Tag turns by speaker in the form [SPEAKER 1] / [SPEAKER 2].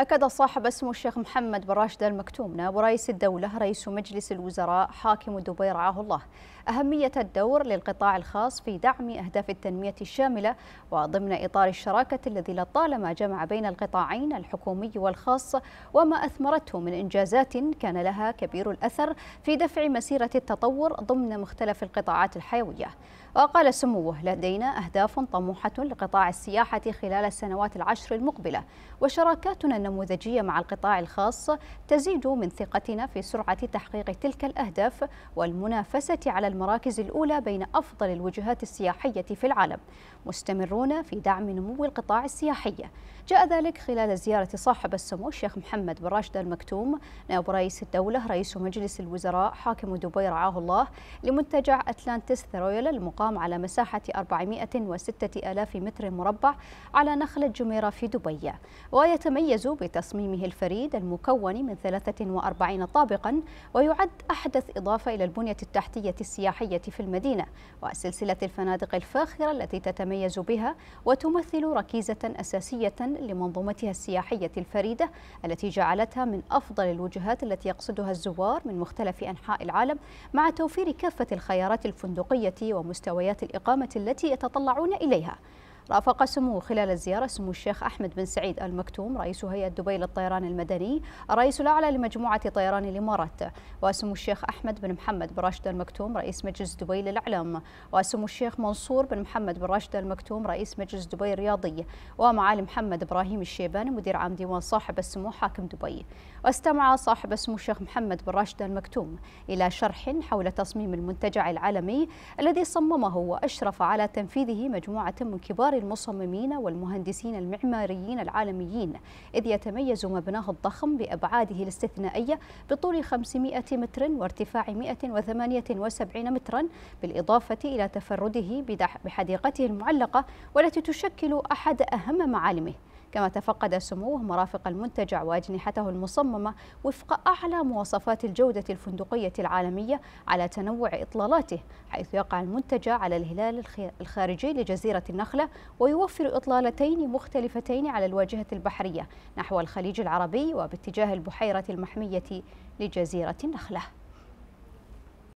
[SPEAKER 1] أكد صاحب اسمه الشيخ محمد بن راشد المكتوم نائب رئيس الدولة رئيس مجلس الوزراء حاكم دبي رعاه الله أهمية الدور للقطاع الخاص في دعم أهداف التنمية الشاملة وضمن إطار الشراكة الذي لطالما جمع بين القطاعين الحكومي والخاص وما أثمرته من إنجازات كان لها كبير الأثر في دفع مسيرة التطور ضمن مختلف القطاعات الحيوية وقال سموه لدينا أهداف طموحة لقطاع السياحة خلال السنوات العشر المقبلة وشراكاتنا النموذجية مع القطاع الخاص تزيد من ثقتنا في سرعة تحقيق تلك الأهداف والمنافسة على المراكز الأولى بين أفضل الوجهات السياحية في العالم مستمرون في دعم نمو القطاع السياحي جاء ذلك خلال زيارة صاحب السمو الشيخ محمد بن راشد المكتوم نائب رئيس الدولة رئيس مجلس الوزراء حاكم دبي رعاه الله لمنتجع أتلانتس ثرويل المقام على مساحة 406 ألاف متر مربع على نخلة جميرة في دبي ويتميز بتصميمه الفريد المكون من 43 طابقا ويعد أحدث إضافة إلى البنية التحتية السياحية في المدينة وسلسلة الفنادق الفاخرة التي تتميز بها وتمثل ركيزة أساسية لمنظومتها السياحية الفريدة التي جعلتها من أفضل الوجهات التي يقصدها الزوار من مختلف أنحاء العالم مع توفير كافة الخيارات الفندقية ومستويات الإقامة التي يتطلعون إليها رافق سموه خلال الزيارة سمو الشيخ أحمد بن سعيد المكتوم رئيس هيئة دبي للطيران المدني الرئيس الأعلى لمجموعة طيران الإمارات وسمو الشيخ أحمد بن محمد بن راشد المكتوم رئيس مجلس دبي للإعلام وسمو الشيخ منصور بن محمد بن راشد المكتوم رئيس مجلس دبي الرياضي ومعالي محمد إبراهيم الشيباني مدير عام ديوان صاحب السمو حاكم دبي واستمع صاحب السمو الشيخ محمد بن راشد المكتوم إلى شرح حول تصميم المنتجع العالمي الذي صممه وأشرف على تنفيذه مجموعة من كبار المصممين والمهندسين المعماريين العالميين إذ يتميز مبناه الضخم بأبعاده الاستثنائية بطول 500 متر وارتفاع 178 مترا بالإضافة إلى تفرده بحديقته المعلقة والتي تشكل أحد أهم معالمه كما تفقد سموه مرافق المنتجع وأجنحته المصممة وفق أعلى مواصفات الجودة الفندقية العالمية على تنوع إطلالاته حيث يقع المنتجع على الهلال الخارجي لجزيرة النخلة ويوفر إطلالتين مختلفتين على الواجهة البحرية نحو الخليج العربي وباتجاه البحيرة المحمية لجزيرة النخلة